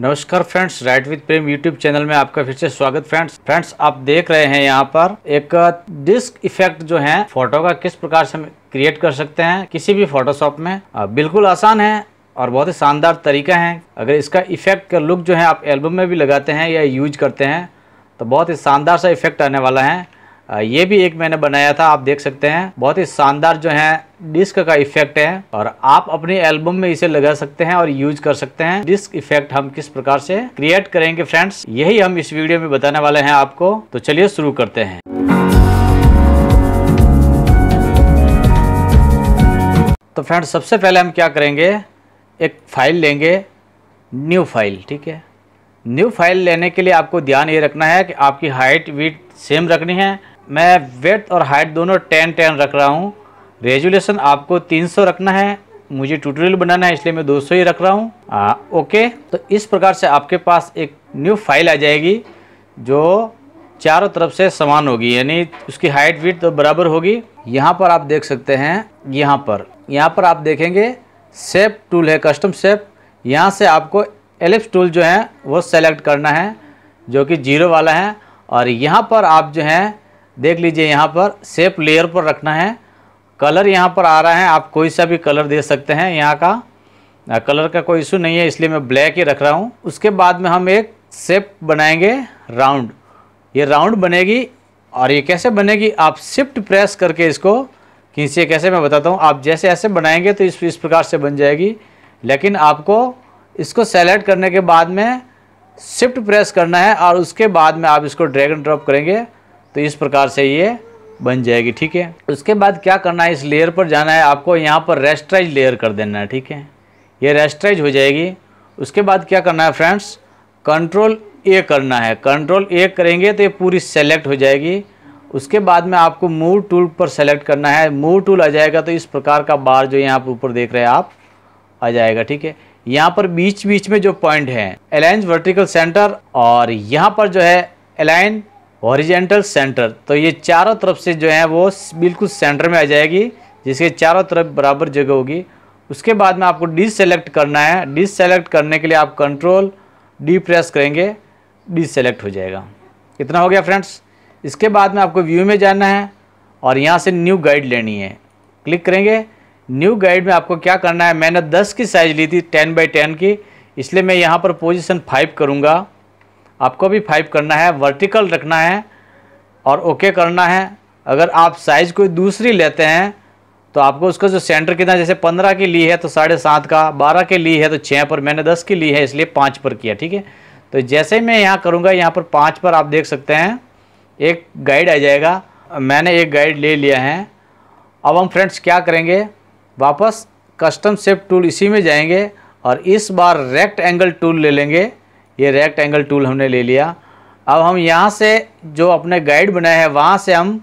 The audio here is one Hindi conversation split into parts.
नमस्कार friends write with Prem YouTube channel में आपका फिर से स्वागत फ्रेंड्स फ्रेंड्स आप देख रहे हैं यहाँ पर एक डिस्क इफेक्ट जो है फोटो का किस प्रकार से हम क्रिएट कर सकते हैं किसी भी फोटोशॉप में बिल्कुल आसान है और बहुत ही शानदार तरीका है अगर इसका इफेक्ट का लुक जो है आप एल्बम में भी लगाते हैं या यूज करते हैं तो बहुत ही शानदार सा इफेक्ट आने वाला है ये भी एक मैंने बनाया था आप देख सकते हैं बहुत ही शानदार जो है डिस्क का इफेक्ट है और आप अपने एल्बम में इसे लगा सकते हैं और यूज कर सकते हैं डिस्क इफेक्ट हम किस प्रकार से क्रिएट करेंगे फ्रेंड्स यही हम इस वीडियो में बताने वाले हैं आपको तो चलिए शुरू करते हैं तो फ्रेंड्स सबसे पहले हम क्या करेंगे एक फाइल लेंगे न्यू फाइल ठीक है न्यू फाइल लेने के लिए आपको ध्यान ये रखना है कि आपकी हाइट वीट सेम रखनी है मैं वेथ और हाइट दोनों टेन टेन रख रहा हूँ रेजुलेशन आपको 300 रखना है मुझे ट्यूटोरियल बनाना है इसलिए मैं 200 ही रख रहा हूँ ओके तो इस प्रकार से आपके पास एक न्यू फाइल आ जाएगी जो चारों तरफ से समान होगी यानी उसकी हाइट वीट तो बराबर होगी यहाँ पर आप देख सकते हैं यहाँ पर यहाँ पर आप देखेंगे सेप टूल है कस्टम सेप यहाँ से आपको एलिप्स टूल जो है वो सेलेक्ट करना है जो कि जीरो वाला है और यहाँ पर आप जो हैं देख लीजिए यहाँ पर सेप लेयर पर रखना है कलर यहाँ पर आ रहा है आप कोई सा भी कलर दे सकते हैं यहाँ का कलर का कोई इशू नहीं है इसलिए मैं ब्लैक ही रख रहा हूँ उसके बाद में हम एक सेप बनाएंगे राउंड ये राउंड बनेगी और ये कैसे बनेगी आप शिफ्ट प्रेस करके इसको खींचिए कैसे मैं बताता हूँ आप जैसे ऐसे बनाएंगे तो इस इस प्रकार से बन जाएगी लेकिन आपको इसको सेलेक्ट करने के बाद में शिफ्ट प्रेस करना है और उसके बाद में आप इसको ड्रैग एंड ड्रॉप करेंगे तो इस प्रकार से ये बन जाएगी ठीक है उसके बाद क्या करना है इस लेयर पर जाना है आपको यहाँ पर रेस्टराइज लेयर कर देना है ठीक है ये रेस्टराइज हो जाएगी उसके बाद क्या करना है फ्रेंड्स कंट्रोल ए करना है कंट्रोल ए करेंगे तो ये पूरी सेलेक्ट हो जाएगी उसके बाद में आपको मूव टूल पर सेलेक्ट करना है मूव टूल आ जाएगा तो इस प्रकार का बार जो यहाँ पर ऊपर देख रहे हैं आप आ जाएगा ठीक है यहाँ पर बीच बीच में जो पॉइंट है अलाइंस वर्टिकल सेंटर और यहाँ पर जो है अलाइन ओरिजेंटल सेंटर तो ये चारों तरफ से जो है वो बिल्कुल सेंटर में आ जाएगी जिसके चारों तरफ बराबर जगह होगी उसके बाद में आपको डिसलेक्ट करना है डिसलेक्ट करने के लिए आप कंट्रोल डी प्रेस करेंगे डिसलेक्ट हो जाएगा कितना हो गया फ्रेंड्स इसके बाद में आपको व्यू में जाना है और यहाँ से न्यू गाइड लेनी है क्लिक करेंगे न्यू गाइड में आपको क्या करना है मैंने 10 की साइज़ ली थी 10 बाई 10 की इसलिए मैं यहाँ पर पोजीशन 5 करूँगा आपको भी फाइव करना है वर्टिकल रखना है और ओके करना है अगर आप साइज़ कोई दूसरी लेते हैं तो आपको उसका जो सेंटर कितना जैसे पंद्रह की ली है तो साढ़े सात का बारह की ली है तो छः पर मैंने दस की ली है इसलिए पाँच पर किया ठीक है तो जैसे मैं यहाँ करूँगा यहाँ पर पाँच पर आप देख सकते हैं एक गाइड आ जाएगा मैंने एक गाइड ले लिया है अब हम फ्रेंड्स क्या करेंगे वापस कस्टम सेप टूल इसी में जाएंगे और इस बार रेक्ट एंगल टूल ले लेंगे ये रेक्ट एंगल टूल हमने ले लिया अब हम यहाँ से जो अपने गाइड बनाए हैं वहाँ से हम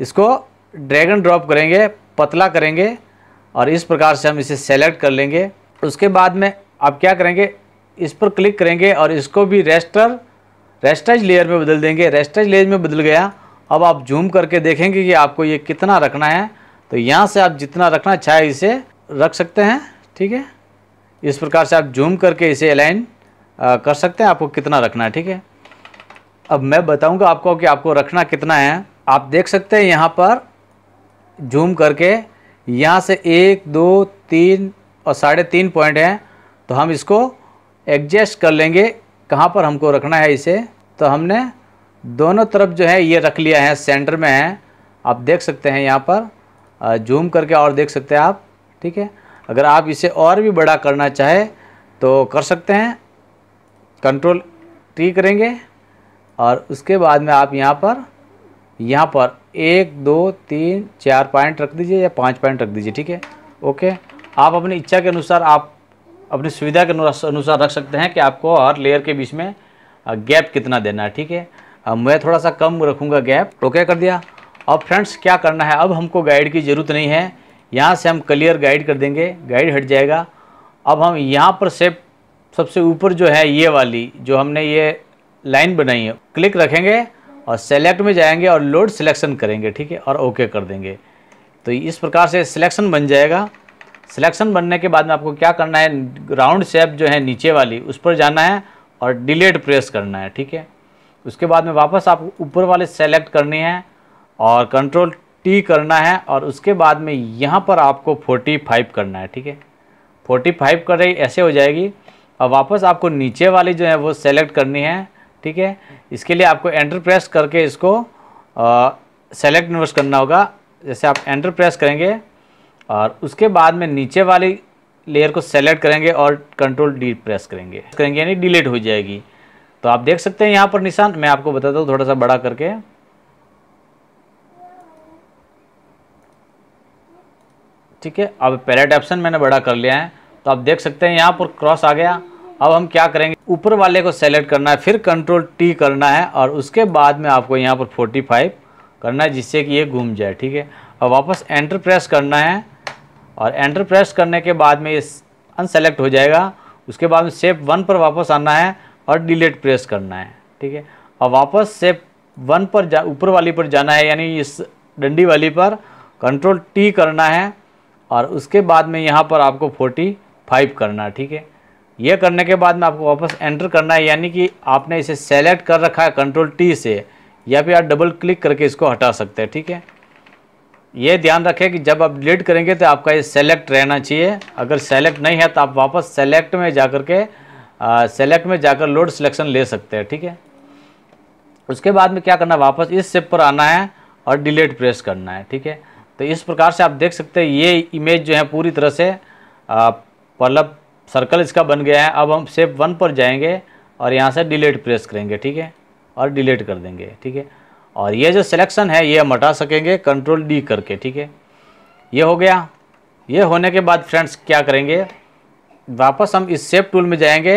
इसको ड्रैगन ड्रॉप करेंगे पतला करेंगे और इस प्रकार से हम इसे सेलेक्ट कर लेंगे उसके बाद में आप क्या करेंगे इस पर क्लिक करेंगे और इसको भी रेस्टर रेस्टेज लेयर में बदल देंगे रेस्टेज लेयर में बदल गया अब आप जूम करके देखेंगे कि आपको ये कितना रखना है तो यहाँ से आप जितना रखना चाहे इसे रख सकते हैं ठीक है इस प्रकार से आप जूम करके इसे अलाइन आ, कर सकते हैं आपको कितना रखना है ठीक है अब मैं बताऊंगा आपको कि आपको रखना कितना है आप देख सकते हैं यहाँ पर जूम करके यहाँ से एक दो तीन और साढ़े तीन पॉइंट हैं तो हम इसको एडजस्ट कर लेंगे कहाँ पर हमको रखना है इसे तो हमने दोनों तरफ जो है ये रख लिया है सेंटर में है आप देख सकते हैं यहाँ पर जूम करके और देख सकते हैं आप ठीक है अगर आप इसे और भी बड़ा करना चाहे तो कर सकते हैं कंट्रोल टी करेंगे और उसके बाद में आप यहाँ पर यहाँ पर एक दो तीन चार पॉइंट रख दीजिए या पाँच पॉइंट रख दीजिए ठीक है ओके आप अपनी इच्छा के अनुसार आप अपनी सुविधा के अनुसार रख सकते हैं कि आपको हर लेयर के बीच में गैप कितना देना है ठीक है मैं थोड़ा सा कम रखूँगा गैप ओके कर दिया अब फ्रेंड्स क्या करना है अब हमको गाइड की ज़रूरत नहीं है यहाँ से हम क्लियर गाइड कर देंगे गाइड हट जाएगा अब हम यहाँ पर सेफ सबसे ऊपर जो है ये वाली जो हमने ये लाइन बनाई है क्लिक रखेंगे और सेलेक्ट में जाएंगे और लोड सिलेक्शन करेंगे ठीक है और ओके कर देंगे तो इस प्रकार से सिलेक्शन बन जाएगा सिलेक्शन बनने के बाद में आपको क्या करना है राउंड शेप जो है नीचे वाली उस पर जाना है और डिलेट प्रेस करना है ठीक है उसके बाद में वापस आपको ऊपर वाले सेलेक्ट करनी है और कंट्रोल टी करना है और उसके बाद में यहाँ पर आपको 45 करना है ठीक है 45 कर रही ऐसे हो जाएगी अब वापस आपको नीचे वाली जो है वो सेलेक्ट करनी है ठीक है इसके लिए आपको एंटर प्रेस करके इसको सेलेक्ट इन्वर्स करना होगा जैसे आप एंटर प्रेस करेंगे और उसके बाद में नीचे वाली लेयर को सेलेक्ट करेंगे और कंट्रोल डी प्रेस करेंगे करेंगे यानी डिलीट हो जाएगी तो आप देख सकते हैं यहाँ पर निशान मैं आपको बताता हूँ थोड़ा सा बड़ा करके ठीक है अब पैलेट ऑप्शन मैंने बड़ा कर लिया है तो आप देख सकते हैं यहाँ पर क्रॉस आ गया अब हम क्या करेंगे ऊपर वाले को सेलेक्ट करना है फिर कंट्रोल टी करना है और उसके बाद में आपको यहाँ पर 45 करना है जिससे कि ये घूम जाए ठीक है और वापस एंटर प्रेस करना है और एंटर प्रेस करने के बाद में ये अनसेलेक्ट हो जाएगा उसके बाद में सेप वन पर वापस आना है और डिलीट प्रेस करना है ठीक है और वापस सेप वन पर जा ऊपर वाली पर जाना है यानी इस डंडी वाली पर कंट्रोल टी करना है और उसके बाद में यहाँ पर आपको फोर्टी फाइव करना है ठीक है ये करने के बाद में आपको वापस एंटर करना है यानी कि आपने इसे सेलेक्ट कर रखा है कंट्रोल टी से या फिर आप डबल क्लिक करके इसको हटा सकते हैं ठीक है ये ध्यान रखें कि जब आप डिलीट करेंगे तो आपका ये सेलेक्ट रहना चाहिए अगर सेलेक्ट नहीं है तो आप वापस सेलेक्ट में जा कर के सेलेक्ट में जाकर लोड सिलेक्शन ले सकते हैं ठीक है उसके बाद में क्या करना है वापस इस सेप पर आना है और डिलीट प्रेस करना है ठीक है तो इस प्रकार से आप देख सकते हैं ये इमेज जो है पूरी तरह से मतलब सर्कल इसका बन गया है अब हम सेप वन पर जाएंगे और यहाँ से डिलीट प्रेस करेंगे ठीक है और डिलीट कर देंगे ठीक है और ये जो सिलेक्शन है ये हम हटा सकेंगे कंट्रोल डी करके ठीक है ये हो गया ये होने के बाद फ्रेंड्स क्या करेंगे वापस हम इस शेप टूल में जाएंगे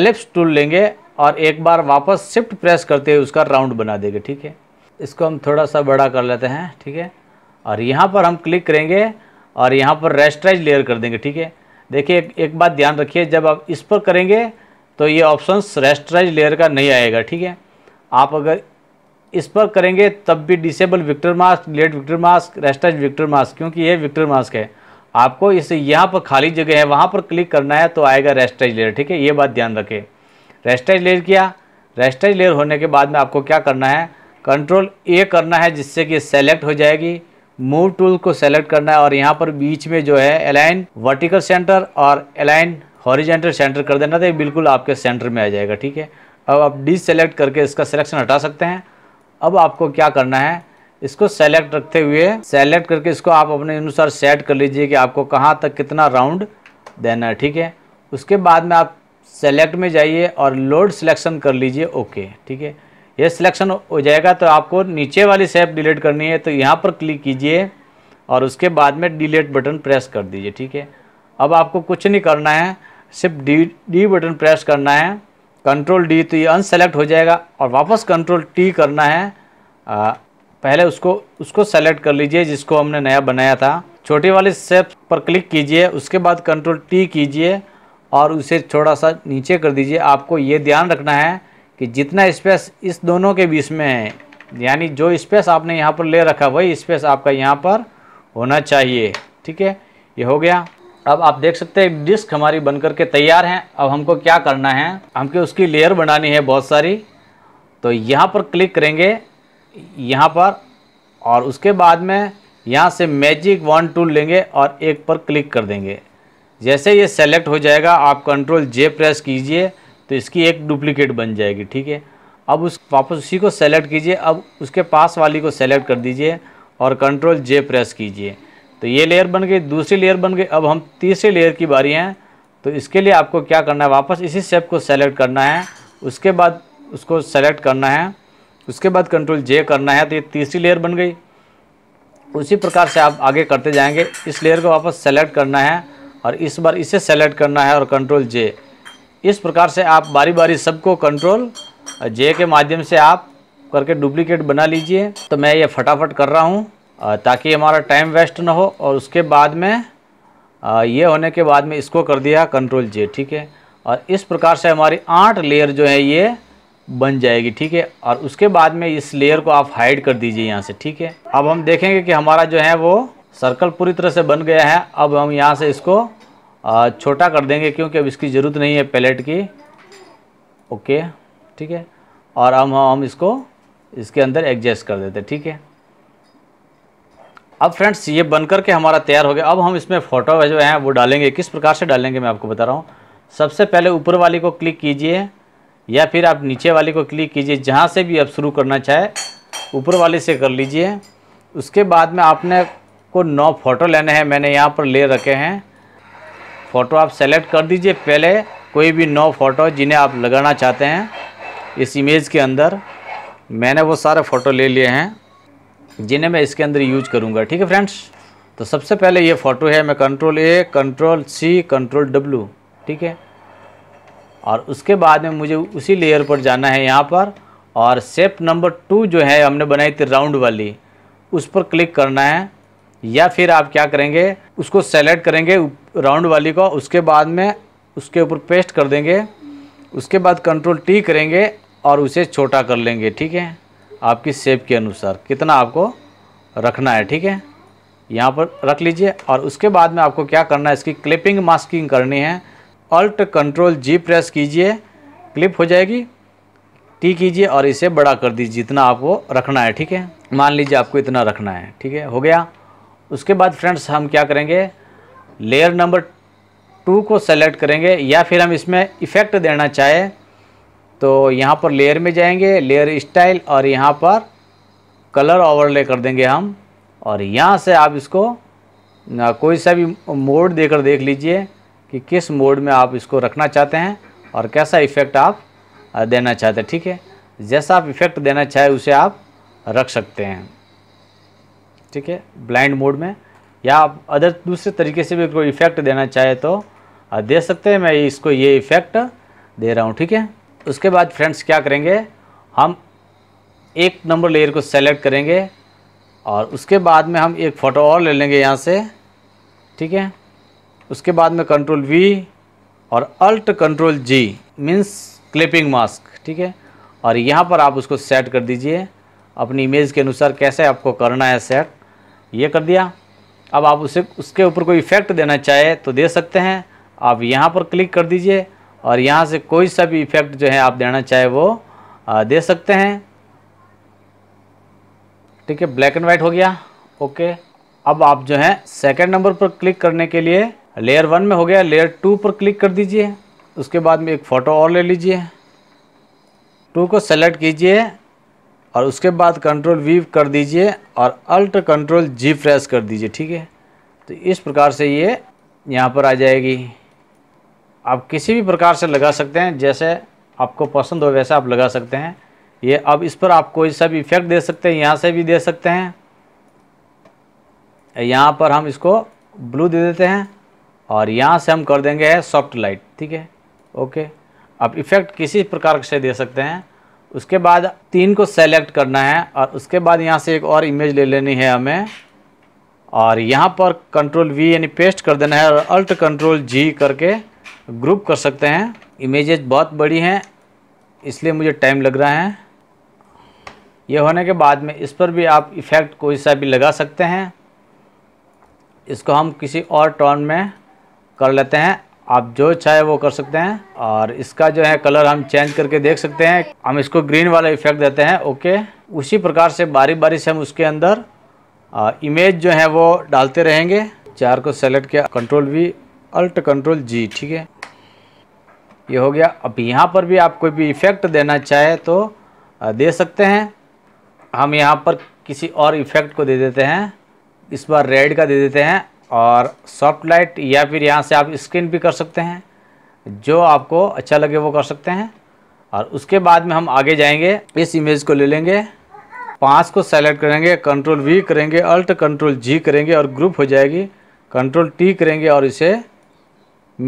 एलिप्स टूल लेंगे और एक बार वापस शिफ्ट प्रेस करते हुए उसका राउंड बना देंगे ठीक है इसको हम थोड़ा सा बड़ा कर लेते हैं ठीक है और यहाँ पर हम क्लिक करेंगे और यहाँ पर रेस्टराइज लेयर कर देंगे ठीक है देखिए एक, एक बात ध्यान रखिए जब आप इस पर करेंगे तो ये ऑप्शन रेस्टराइज लेयर का नहीं आएगा ठीक है आप अगर इस पर करेंगे तब भी disable vector mask let vector mask rasterize vector mask क्योंकि ये विक्टर मास्क है आपको इस यहाँ पर खाली जगह है वहाँ पर क्लिक करना है तो आएगा रेस्टराइज लेयर ठीक है ये बात ध्यान रखें रेस्टराइज लेयर किया रेस्टराइज लेयर होने के बाद में आपको क्या करना है कंट्रोल ए करना है जिससे कि सेलेक्ट हो जाएगी मूव टूल को सेलेक्ट करना है और यहाँ पर बीच में जो है अलाइन वर्टिकल सेंटर और अलाइन हॉरिजेंटल सेंटर कर देना तो बिल्कुल आपके सेंटर में आ जाएगा ठीक है अब आप सेलेक्ट करके इसका सिलेक्शन हटा सकते हैं अब आपको क्या करना है इसको सेलेक्ट रखते हुए सेलेक्ट करके इसको आप अपने अनुसार सेट कर लीजिए कि आपको कहाँ तक कितना राउंड देना है ठीक है उसके बाद में आप सेलेक्ट में जाइए और लोड सिलेक्शन कर लीजिए ओके ठीक है ये सिलेक्शन हो जाएगा तो आपको नीचे वाली सेप डिलीट करनी है तो यहाँ पर क्लिक कीजिए और उसके बाद में डिलीट बटन प्रेस कर दीजिए ठीक है अब आपको कुछ नहीं करना है सिर्फ डी डी बटन प्रेस करना है कंट्रोल डी तो ये अनसेलेक्ट हो जाएगा और वापस कंट्रोल टी करना है आ, पहले उसको उसको सेलेक्ट कर लीजिए जिसको हमने नया बनाया था छोटी वाली सेप पर क्लिक कीजिए उसके बाद कंट्रोल टी कीजिए और उसे थोड़ा सा नीचे कर दीजिए आपको ये ध्यान रखना है कि जितना स्पेस इस दोनों के बीच में है यानी जो स्पेस आपने यहाँ पर ले रखा वही स्पेस आपका यहाँ पर होना चाहिए ठीक है ये हो गया अब आप देख सकते हैं डिस्क हमारी बनकर के तैयार है अब हमको क्या करना है हमको उसकी लेयर बनानी है बहुत सारी तो यहाँ पर क्लिक करेंगे यहाँ पर और उसके बाद में यहाँ से मैजिक वन टूल लेंगे और एक पर क्लिक कर देंगे जैसे ये सेलेक्ट हो जाएगा आप कंट्रोल जे प्रेस कीजिए तो इसकी एक डुप्लीकेट बन जाएगी ठीक है अब उस वापस उसी को सेलेक्ट कीजिए अब उसके पास वाली को सेलेक्ट कर दीजिए और कंट्रोल जे प्रेस कीजिए तो ये लेयर बन गई दूसरी लेयर बन गई अब हम तीसरी लेयर की बारी हैं तो इसके लिए आपको क्या करना है वापस इसी सेप को सेलेक्ट करना है उसके बाद उसको सेलेक्ट करना है उसके बाद कंट्रोल जे करना है तो ये तीसरी लेयर बन गई उसी प्रकार से आप आगे करते जाएंगे इस लेयर को वापस सेलेक्ट करना है और इस बार इसे सेलेक्ट करना है और कंट्रोल जे इस प्रकार से आप बारी बारी सबको कंट्रोल जे के माध्यम से आप करके डुप्लीकेट बना लीजिए तो मैं ये फटाफट कर रहा हूँ ताकि हमारा टाइम वेस्ट ना हो और उसके बाद में ये होने के बाद में इसको कर दिया कंट्रोल जे ठीक है और इस प्रकार से हमारी आठ लेयर जो है ये बन जाएगी ठीक है और उसके बाद में इस लेयर को आप हाइड कर दीजिए यहाँ से ठीक है अब हम देखेंगे कि हमारा जो है वो सर्कल पूरी तरह से बन गया है अब हम यहाँ से इसको छोटा कर देंगे क्योंकि अब इसकी ज़रूरत नहीं है पैलेट की ओके ठीक है और हम हम इसको इसके अंदर एडजस्ट कर देते ठीक है अब फ्रेंड्स ये बन करके हमारा तैयार हो गया अब हम इसमें फ़ोटो जो है वो डालेंगे किस प्रकार से डालेंगे मैं आपको बता रहा हूँ सबसे पहले ऊपर वाली को क्लिक कीजिए या फिर आप नीचे वाली को क्लिक कीजिए जहाँ से भी आप शुरू करना चाहे ऊपर वाले से कर लीजिए उसके बाद में आपने को नौ फोटो लेने हैं मैंने यहाँ पर ले रखे हैं फ़ोटो आप सेलेक्ट कर दीजिए पहले कोई भी नौ फ़ोटो जिन्हें आप लगाना चाहते हैं इस इमेज के अंदर मैंने वो सारे फ़ोटो ले लिए हैं जिन्हें मैं इसके अंदर यूज करूँगा ठीक है फ्रेंड्स तो सबसे पहले ये फ़ोटो है मैं control A control C control W ठीक है और उसके बाद में मुझे उसी लेयर पर जाना है यहाँ पर और सेप नंबर टू जो है हमने बनाई थी राउंड वाली उस पर क्लिक करना है या फिर आप क्या करेंगे उसको सेलेक्ट करेंगे राउंड वाली को उसके बाद में उसके ऊपर पेस्ट कर देंगे उसके बाद कंट्रोल टी करेंगे और उसे छोटा कर लेंगे ठीक है आपकी सेप के अनुसार कितना आपको रखना है ठीक है यहाँ पर रख लीजिए और उसके बाद में आपको क्या करना है इसकी क्लिपिंग मास्किंग करनी है अल्ट कंट्रोल जी प्रेस कीजिए क्लिप हो जाएगी टी कीजिए और इसे बड़ा कर दीजिए जितना आपको रखना है ठीक है मान लीजिए आपको इतना रखना है ठीक है हो गया उसके बाद फ्रेंड्स हम क्या करेंगे लेयर नंबर टू को सेलेक्ट करेंगे या फिर हम इसमें इफ़ेक्ट देना चाहें तो यहाँ पर लेयर में जाएंगे लेयर स्टाइल और यहाँ पर कलर ओवरले कर देंगे हम और यहाँ से आप इसको कोई सा भी मोड देकर देख लीजिए कि किस मोड में आप इसको रखना चाहते हैं और कैसा इफ़ेक्ट आप देना चाहते हैं ठीक है जैसा आप इफ़ेक्ट देना चाहें उसे आप रख सकते हैं ठीक है ब्लाइंड मोड में या आप अदर दूसरे तरीके से भी कोई इफ़ेक्ट देना चाहे तो दे सकते हैं मैं इसको ये इफ़ेक्ट दे रहा हूँ ठीक है उसके बाद फ्रेंड्स क्या करेंगे हम एक नंबर लेयर को सेलेक्ट करेंगे और उसके बाद में हम एक फ़ोटो और ले लेंगे यहाँ से ठीक है उसके बाद में कंट्रोल वी और alt control G means clipping mask ठीक है और यहाँ पर आप उसको सेट कर दीजिए अपनी इमेज के अनुसार कैसे आपको करना है सेट ये कर दिया अब आप उसे उसके ऊपर कोई इफ़ेक्ट देना चाहे तो दे सकते हैं आप यहाँ पर क्लिक कर दीजिए और यहाँ से कोई सा भी इफ़ेक्ट जो है आप देना चाहे वो दे सकते हैं ठीक है ब्लैक एंड वाइट हो गया ओके अब आप जो है सेकंड नंबर पर क्लिक करने के लिए लेयर वन में हो गया लेयर टू पर क्लिक कर दीजिए उसके बाद में एक फ़ोटो और ले लीजिए टू को सेलेक्ट कीजिए और उसके बाद कंट्रोल वी कर दीजिए और अल्ट कंट्रोल जी प्रेस कर दीजिए ठीक है तो इस प्रकार से ये यहाँ पर आ जाएगी आप किसी भी प्रकार से लगा सकते हैं जैसे आपको पसंद हो वैसे आप लगा सकते हैं ये अब इस पर आप कोई सा भी इफेक्ट दे सकते हैं यहाँ से भी दे सकते हैं यहाँ पर हम इसको ब्लू दे देते हैं और यहाँ से हम कर देंगे सॉफ्ट लाइट ठीक है ओके आप इफेक्ट किसी प्रकार से दे सकते हैं उसके बाद तीन को सेलेक्ट करना है और उसके बाद यहाँ से एक और इमेज ले लेनी है हमें और यहाँ पर कंट्रोल वी यानी पेस्ट कर देना है और अल्ट कंट्रोल जी करके ग्रुप कर सकते हैं इमेजेस बहुत बड़ी हैं इसलिए मुझे टाइम लग रहा है ये होने के बाद में इस पर भी आप इफ़ेक्ट कोई सा भी लगा सकते हैं इसको हम किसी और टर्न में कर लेते हैं आप जो चाहे वो कर सकते हैं और इसका जो है कलर हम चेंज करके देख सकते हैं हम इसको ग्रीन वाला इफेक्ट देते हैं ओके उसी प्रकार से बारी बारी से हम उसके अंदर आ, इमेज जो है वो डालते रहेंगे चार को सेलेक्ट किया control V alt control G ठीक है ये हो गया अब यहाँ पर भी आप कोई भी इफ़ेक्ट देना चाहे तो दे सकते हैं हम यहाँ पर किसी और इफ़ेक्ट को दे देते हैं इस बार रेड का दे देते हैं और सॉफ्ट लाइट या फिर यहाँ से आप स्क्रीन भी कर सकते हैं जो आपको अच्छा लगे वो कर सकते हैं और उसके बाद में हम आगे जाएंगे इस इमेज को ले लेंगे पाँच को सेलेक्ट करेंगे कंट्रोल वी करेंगे अल्ट कंट्रोल जी करेंगे और ग्रुप हो जाएगी कंट्रोल टी करेंगे और इसे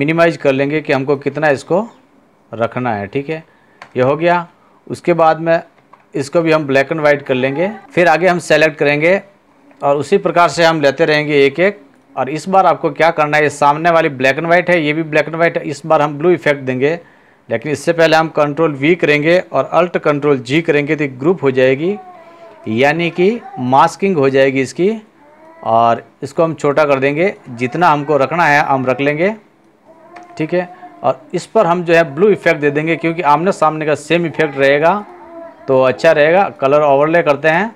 मिनिमाइज कर लेंगे कि हमको कितना इसको रखना है ठीक है यह हो गया उसके बाद में इसको भी हम ब्लैक एंड वाइट कर लेंगे फिर आगे हम सेलेक्ट करेंगे और उसी प्रकार से हम लेते रहेंगे एक एक और इस बार आपको क्या करना है ये सामने वाली ब्लैक एंड वाइट है ये भी ब्लैक एंड वाइट है इस बार हम ब्लू इफेक्ट देंगे लेकिन इससे पहले हम कंट्रोल वी करेंगे और अल्ट कंट्रोल जी करेंगे तो ग्रुप हो जाएगी यानी कि मास्किंग हो जाएगी इसकी और इसको हम छोटा कर देंगे जितना हमको रखना है हम रख लेंगे ठीक है और इस पर हम जो है ब्लू इफेक्ट दे देंगे क्योंकि आमने सामने का सेम इफेक्ट रहेगा तो अच्छा रहेगा कलर ओवरले करते हैं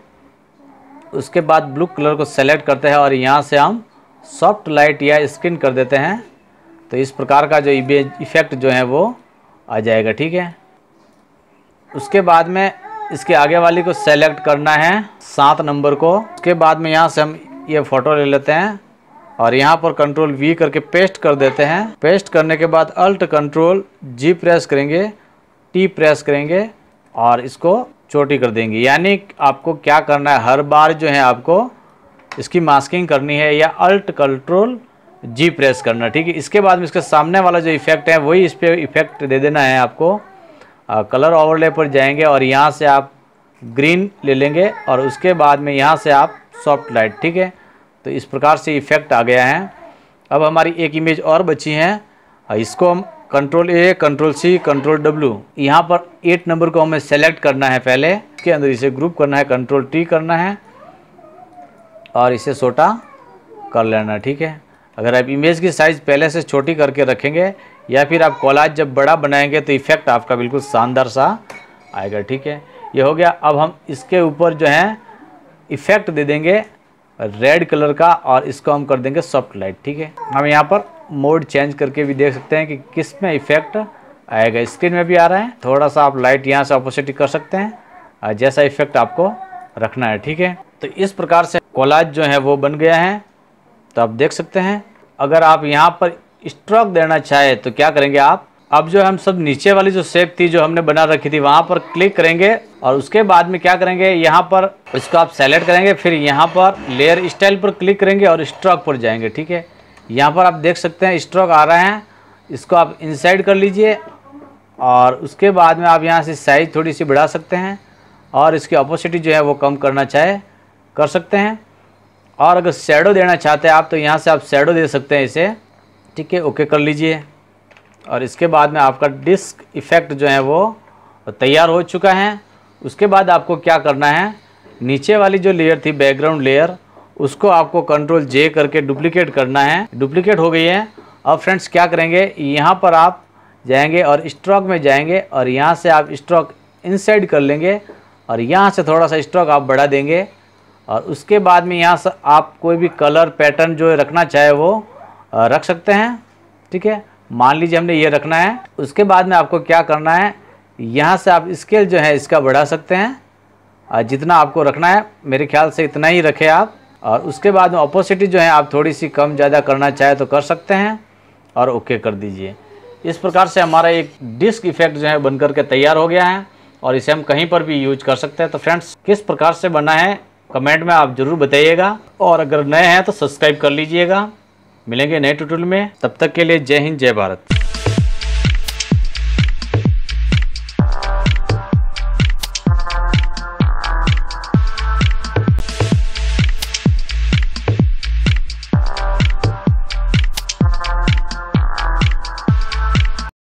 उसके बाद ब्लू कलर को सेलेक्ट करते हैं और यहाँ से हम सॉफ्ट लाइट या स्क्रीन कर देते हैं तो इस प्रकार का जो इफेक्ट जो है वो आ जाएगा ठीक है उसके बाद में इसके आगे वाली को सेलेक्ट करना है सात नंबर को उसके बाद में यहाँ से हम ये फ़ोटो ले लेते हैं और यहाँ पर कंट्रोल वी करके पेस्ट कर देते हैं पेस्ट करने के बाद अल्ट कंट्रोल जी प्रेस करेंगे टी प्रेस करेंगे और इसको चोटी कर देंगे यानी आपको क्या करना है हर बार जो है आपको इसकी मास्किंग करनी है या अल्ट कंट्रोल जी प्रेस करना ठीक है इसके बाद में इसके सामने वाला जो इफेक्ट है वही इस पर इफेक्ट दे देना है आपको आ, कलर ओवरले पर जाएंगे और यहाँ से आप ग्रीन ले लेंगे और उसके बाद में यहाँ से आप सॉफ्ट लाइट ठीक है तो इस प्रकार से इफेक्ट आ गया है अब हमारी एक इमेज और बची है इसको हम control A control C control W यहाँ पर एट नंबर को हमें सेलेक्ट करना है पहले के अंदर इसे ग्रुप करना है कंट्रोल टी करना है और इसे छोटा कर लेना ठीक है अगर आप इमेज की साइज़ पहले से छोटी करके रखेंगे या फिर आप कॉलाज जब बड़ा बनाएंगे तो इफ़ेक्ट आपका बिल्कुल शानदार सा आएगा ठीक है ये हो गया अब हम इसके ऊपर जो है इफ़ेक्ट दे देंगे रेड कलर का और इसको हम कर देंगे सॉफ्ट लाइट ठीक है हम यहाँ पर मोड चेंज करके भी देख सकते हैं कि किस में इफ़ेक्ट आएगा स्क्रीन में भी आ रहा है थोड़ा सा आप लाइट यहाँ से अपोजिट कर सकते हैं जैसा इफ़ेक्ट आपको रखना है ठीक है तो इस प्रकार से कोलाज जो है वो बन गया है तो आप देख सकते हैं अगर आप यहाँ पर स्ट्रोक देना चाहे तो क्या करेंगे आप अब जो हम सब नीचे वाली जो सेप थी जो हमने बना रखी थी वहाँ पर क्लिक करेंगे और उसके बाद में क्या करेंगे यहाँ पर इसको आप सेलेक्ट करेंगे फिर यहाँ पर लेयर स्टाइल पर क्लिक करेंगे और स्ट्रोक पर जाएंगे ठीक है यहाँ पर आप देख सकते हैं स्ट्रोक आ रहा है इसको आप इनसाइड कर लीजिए और उसके बाद में आप यहाँ से साइज़ थोड़ी सी बढ़ा सकते हैं और इसकी अपोसिटी जो है वो कम करना चाहे कर सकते हैं और अगर सैडो देना चाहते हैं आप तो यहाँ से आप सैडो दे सकते हैं इसे ठीक है ओके कर लीजिए और इसके बाद में आपका डिस्क इफ़ेक्ट जो है वो तैयार हो चुका है उसके बाद आपको क्या करना है नीचे वाली जो लेयर थी बैकग्राउंड लेयर उसको आपको कंट्रोल जे करके डुप्लीकेट करना है डुप्लीकेट हो गई है अब फ्रेंड्स क्या करेंगे यहाँ पर आप जाएंगे और स्ट्रोक में जाएंगे और यहाँ से आप स्ट्रोक इनसाइड कर लेंगे और यहाँ से थोड़ा सा स्ट्रोक आप बढ़ा देंगे और उसके बाद में यहाँ से आप कोई भी कलर पैटर्न जो रखना चाहे वो रख सकते हैं ठीक है मान लीजिए हमने ये रखना है उसके बाद में आपको क्या करना है यहाँ से आप स्केल जो है इसका बढ़ा सकते हैं और जितना आपको रखना है मेरे ख्याल से इतना ही रखें आप और उसके बाद में अपोसिटी जो है आप थोड़ी सी कम ज़्यादा करना चाहे तो कर सकते हैं और ओके कर दीजिए इस प्रकार से हमारा एक डिस्क इफेक्ट जो है बनकर के तैयार हो गया है और इसे हम कहीं पर भी यूज कर सकते हैं तो फ्रेंड्स किस प्रकार से बना है कमेंट में आप ज़रूर बताइएगा और अगर नए हैं तो सब्सक्राइब कर लीजिएगा मिलेंगे नए ट्यूटोरियल में तब तक के लिए जय हिंद जय भारत